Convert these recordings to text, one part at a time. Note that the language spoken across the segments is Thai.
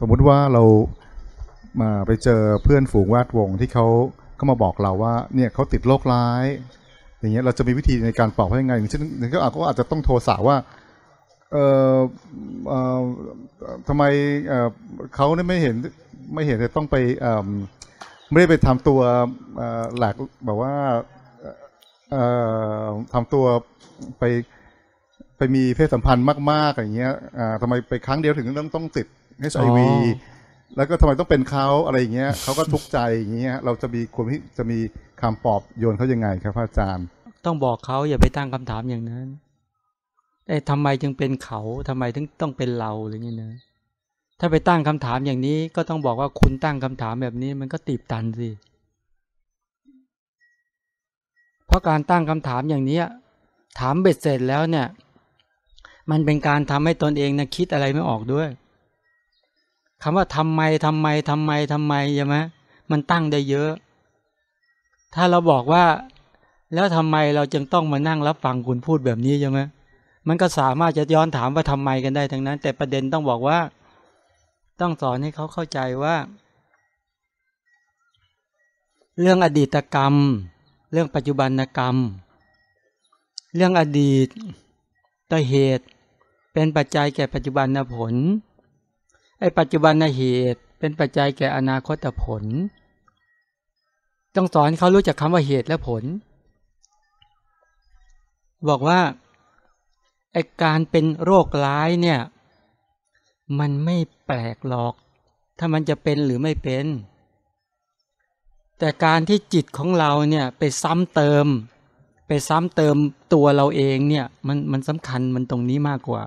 สมมุติว่าเรามาไปเจอเพื่อนฝูงแวดวงที่เขาก็มาบอกเราว่าเนี่ยเขาติดโรคร้าย อย่างเงี้ยเราจะมีวิธีในการปลอบเขายังไงอย่างเช่นก็อาจจะต้องโทรสาว่าเออเออทำไมเออเขาเนี่ยไม่เห็นไม่เห็นจะต้องไปเออไม่ได้ไปทำตัวหลักแบบว่าเออทำตัวไปไปมีเพศสัมพันธ์มาก ๆอย่างเงี้ยทำไมไปครั้งเดียวถึงต้องต้องติดไอวีแล้วก็ทำไมต้องเป็นเขาอะไรอย่างเงี้ยเขาก็ทุกข์ใจอย่างเงี้ยเราจะมีควรที่จะมีคำปอบโยนเขายังไงครับอาจารย์ต้องบอกเขาอย่าไปตั้งคำถามอย่างนั้นไอ้ทำไมจึงเป็นเขาทำไมถึงต้องเป็นเราอะไรเงี้ยนะถ้าไปตั้งคำถามอย่างนี้ ก็ต้องบอกว่าคุณตั้งคำถามแบบนี้ มันก็ตีบตันสิ เพราะการตั้งคำถามอย่างเนี้ย ถามเบ็ดเสร็จแล้วเนี่ย มันเป็นการทำให้ตนเองนะคิดอะไรไม่ออกด้วยคำว่าทำไมทำไมทำไมทำไมใช่ไหมมันตั้งได้เยอะ ถ้าเราบอกว่า แล้วทำไมเราจึงต้องมานั่งรับฟังคุณพูดแบบนี้ใช่ไหมมันก็สามารถจะย้อนถามว่าทำไมกันได้ทั้งนั้น แต่ประเด็นต้องบอกว่า ต้องสอนให้เขาเข้าใจว่า เรื่องอดีตกรรม เรื่องปัจจุบันกรรม เรื่องอดีตตเหตุ เป็นปัจจัยแก่ปัจจุบันผลไอ้ปัจจุบันเหตุเป็นปัจจัยแก่อนาคตผลต้องสอนเขารู้จักคำว่าเหตุและผล บอกว่าไอ้การเป็นโรคร้ายเนี่ยมันไม่แปลกหรอก ถ้ามันจะเป็นหรือไม่เป็น แต่การที่จิตของเราเนี่ยไปซ้ำเติม ไปซ้ำเติมตัวเราเองเนี่ยมันมันสำคัญมันตรงนี้มากกว่า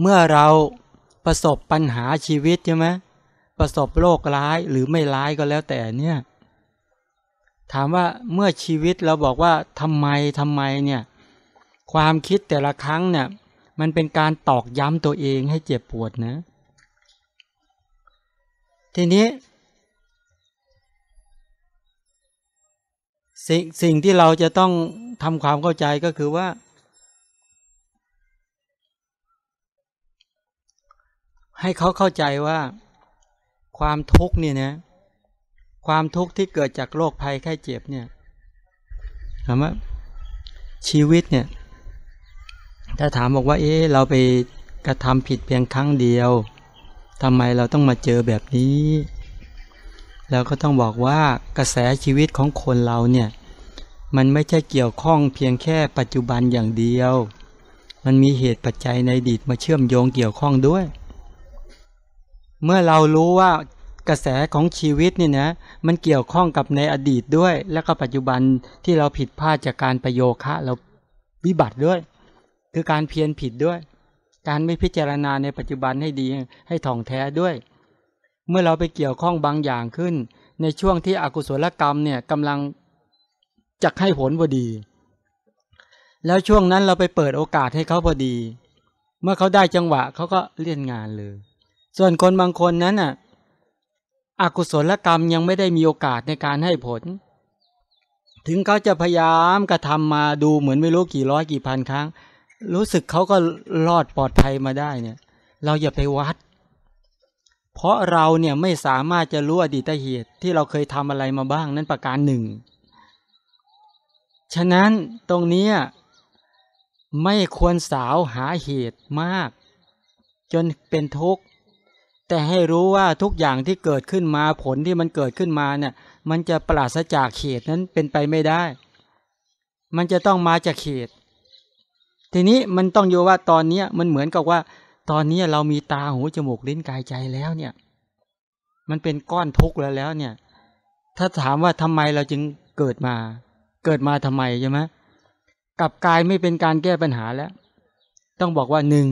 เมื่อเราประสบปัญหาชีวิตใช่ไหมประสบโรคร้ายหรือไม่ร้ายก็แล้วแต่เนี่ย ถามว่าเมื่อชีวิตเราบอกว่าทำไมทำไมเนี่ยความคิดแต่ละครั้งเนี่ยมันเป็นการตอกย้ำตัวเองให้เจ็บปวดนะ ทีนี้สิ่งสิ่งที่เราจะต้องทำความเข้าใจก็คือว่าให้เขาเข้าใจว่าความทุกข์เนี่ยนะความทุกข์ที่เกิดจากโรคภัยไข้เจ็บเนี่ยถามว่าชีวิตเนี่ย ถ้าถามบอกว่าเอ๊ะเราไปกระทำผิดเพียงครั้งเดียว ทำไมเราต้องมาเจอแบบนี้ เราก็ต้องบอกว่ากระแสชีวิตของคนเราเนี่ย มันไม่ใช่เกี่ยวข้อง เพียงแค่ปัจจุบันอย่างเดียว มันมีเหตุปัจจัยในอดีต มาเชื่อมโยงเกี่ยวข้องด้วยเมื่อเรารู้ว่ากระแสของชีวิตเนี่ยนะมันเกี่ยวข้องกับในอดีตด้วย แล้วก็ปัจจุบันที่เราผิดพลาดจากการประโยคะเราวิบัติด้วย คือการเพียนผิดด้วย การไม่พิจารณาในปัจจุบันให้ดีให้ท่องแท้ด้วย เมื่อเราไปเกี่ยวข้องบางอย่างขึ้น ในช่วงที่อกุศลกรรมเนี่ยกำลังจะให้ผลพอดี แล้วช่วงนั้นเราไปเปิดโอกาสให้เขาพอดี เมื่อเขาได้จังหวะเขาก็เลี่ยนงานเลยส่วนคนบางคนนั้นน่ะอกุศลกรรมยังไม่ได้มีโอกาสในการให้ผล ถึงเขาจะพยายามกระทำมาดูเหมือนไม่รู้กี่ร้อยกี่พันครั้ง รู้สึกเขาก็รอดปลอดภัยมาได้เนี่ย เราอย่าไปวัด เพราะเราเนี่ยไม่สามารถจะรู้อดีตเหตุที่เราเคยทำอะไรมาบ้างนั้นประการหนึ่ง ฉะนั้นตรงนี้ไม่ควรสาวหาเหตุมาก จนเป็นทุกข์แต่ให้รู้ว่าทุกอย่างที่เกิดขึ้นมาผลที่มันเกิดขึ้นมาเนี่ย มันจะปราศจากเหตุนั้นเป็นไปไม่ได้ มันจะต้องมาจากเหตุทีนี้มันต้องโยว่าตอนเนี้ยมันเหมือนกับว่า ตอนนี้เรามีตาหูจมูกลิ้นกายใจแล้วเนี่ย มันเป็นก้อนทุกข์แล้วแล้วเนี่ย ถ้าถามว่าทำไมเราจึงเกิดมา เกิดมาทำไมใช่ไหมกับกายไม่เป็นการแก้ปัญหาแล้ว ต้องบอกว่าหนึ่ง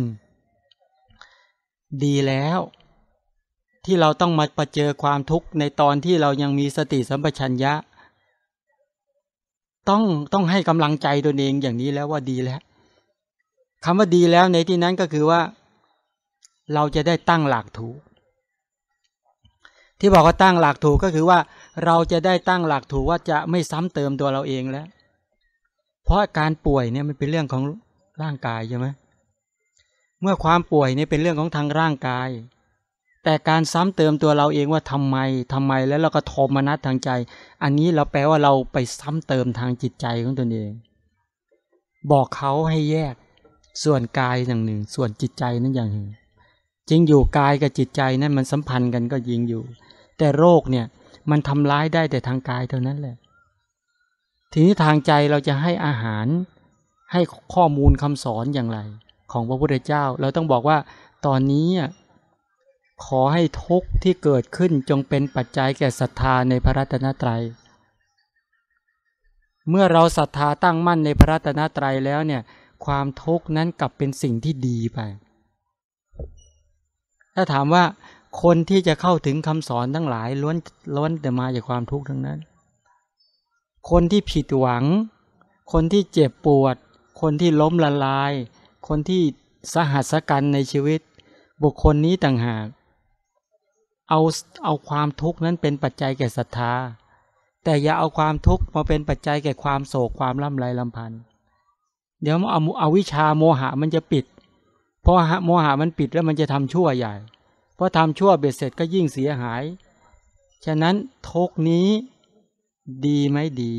ดีแล้วที่เราต้องมาประเจอความทุกข์ในตอนที่เรายังมีสติสัมปชัญญะ ต้องต้องให้กำลังใจตนเองอย่างนี้แล้วว่าดีแล้วคำว่าดีแล้วในที่นั้นก็คือว่า เราจะได้ตั้งหลักถูกที่บอกว่าตั้งหลักถูกก็คือว่าเราจะได้ตั้งหลักถูกว่าจะไม่ซ้ำเติมตัวเราเองแล้ว เพราะการป่วยเนี่ยมันเป็นเรื่องของร่างกายใช่ไหมเมื่อความป่วยเนี่ยเป็นเรื่องของทางร่างกายแต่การซ้ำเติมตัวเราเองว่าทำไมทำไมแล้วเราก็โทมนัดทางใจ อันนี้เราแปลว่าเราไปซ้ำเติมทางจิตใจของตนเอง บอกเขาให้แยก ส่วนกายอย่างหนึ่ง ส่วนจิตใจนั้นอย่างหนึ่งจริงอยู่กายกับจิตใจนั้นมันสัมพันธ์กันก็ยิงอยู่ แต่โรคเนี่ยมันทำร้ายได้แต่ทางกายเท่านั้นแหละทีนี้ทางใจเราจะให้อาหาร ให้ข้อมูลคำสอนอย่างไร ของพระพุทธเจ้า เราต้องบอกว่า ตอนนี้ขอให้ทุกข์ที่เกิดขึ้นจงเป็นปัจจัยแก่ศรัทธาในพระรัตนตรัย เมื่อเราศรัทธาตั้งมั่นในพระรัตนตรัยแล้วเนี่ย ความทุกข์นั้นกลับเป็นสิ่งที่ดีไป ถ้าถามว่าคนที่จะเข้าถึงคำสอนทั้งหลายล้วนล้วนแต่มาจากความทุกข์ทั้งนั้น คนที่ผิดหวัง คนที่เจ็บปวด คนที่ล้มละลาย คนที่สหัสกันในชีวิต บุคคลนี้ต่างหากเอาเอาความทุกข์นั้นเป็นปัจจัยแก่ศรัทธา แต่อย่าเอาความทุกข์มาเป็นปัจจัยแก่ความโศกความล่ำไรลำพันธ์เดี๋ยวเอาเอาวิชาโมหะมันจะปิด เพราะโมหะมันปิดแล้วมันจะทำชั่วใหญ่ เพราะทำชั่วเบ็ดเสร็จก็ยิ่งเสียหาย ฉะนั้น ทุกนี้ดีไหมดี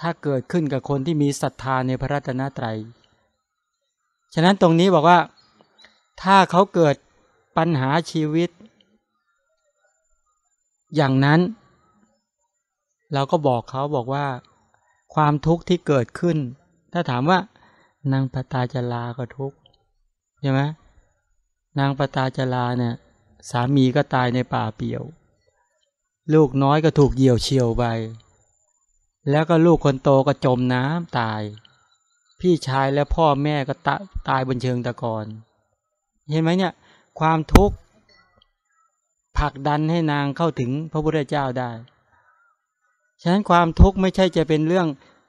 ถ้าเกิดขึ้นกับคนที่มีศรัทธาในพระรัตนตรัยฉะนั้นตรงนี้บอกว่าถ้าเขาเกิดปัญหาชีวิตอย่างนั้น เราก็บอกเขาบอกว่า ความทุกข์ที่เกิดขึ้น ถ้าถามว่า นางปตาจลาก็ทุกข์ ใช่ไหมนางปตาจลาเนี่ยสามีก็ตายในป่าเปี่ยว ลูกน้อยก็ถูกเหยี่ยวเฉียวไปแล้วก็ลูกคนโตก็จมน้ำตาย พี่ชายและพ่อแม่ก็ตตายบนเชิงตะกอนเห็นไหมเนี่ยความทุกข์ผลักดันให้นางเข้าถึงพระพุทธเจ้าได้ ฉะนั้นความทุกข์ไม่ใช่จะเป็นเรื่อง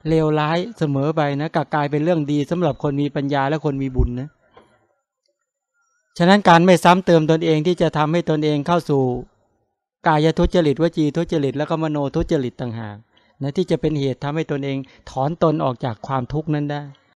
เลวร้ายเสมอไปนะกลับกลายเป็นเรื่องดีสำหรับคนมีปัญญาและคนมีบุญนะ ฉะนั้นการไม่ซ้ำเติมตนเองที่จะทำให้ตนเองเข้าสู่ กายทุจริตวจีทุจริตแล้วก็มโนทุจริตต่างหากนะที่จะเป็นเหตุทำให้ตนเองถอนตนออกจากความทุกข์นั้นได้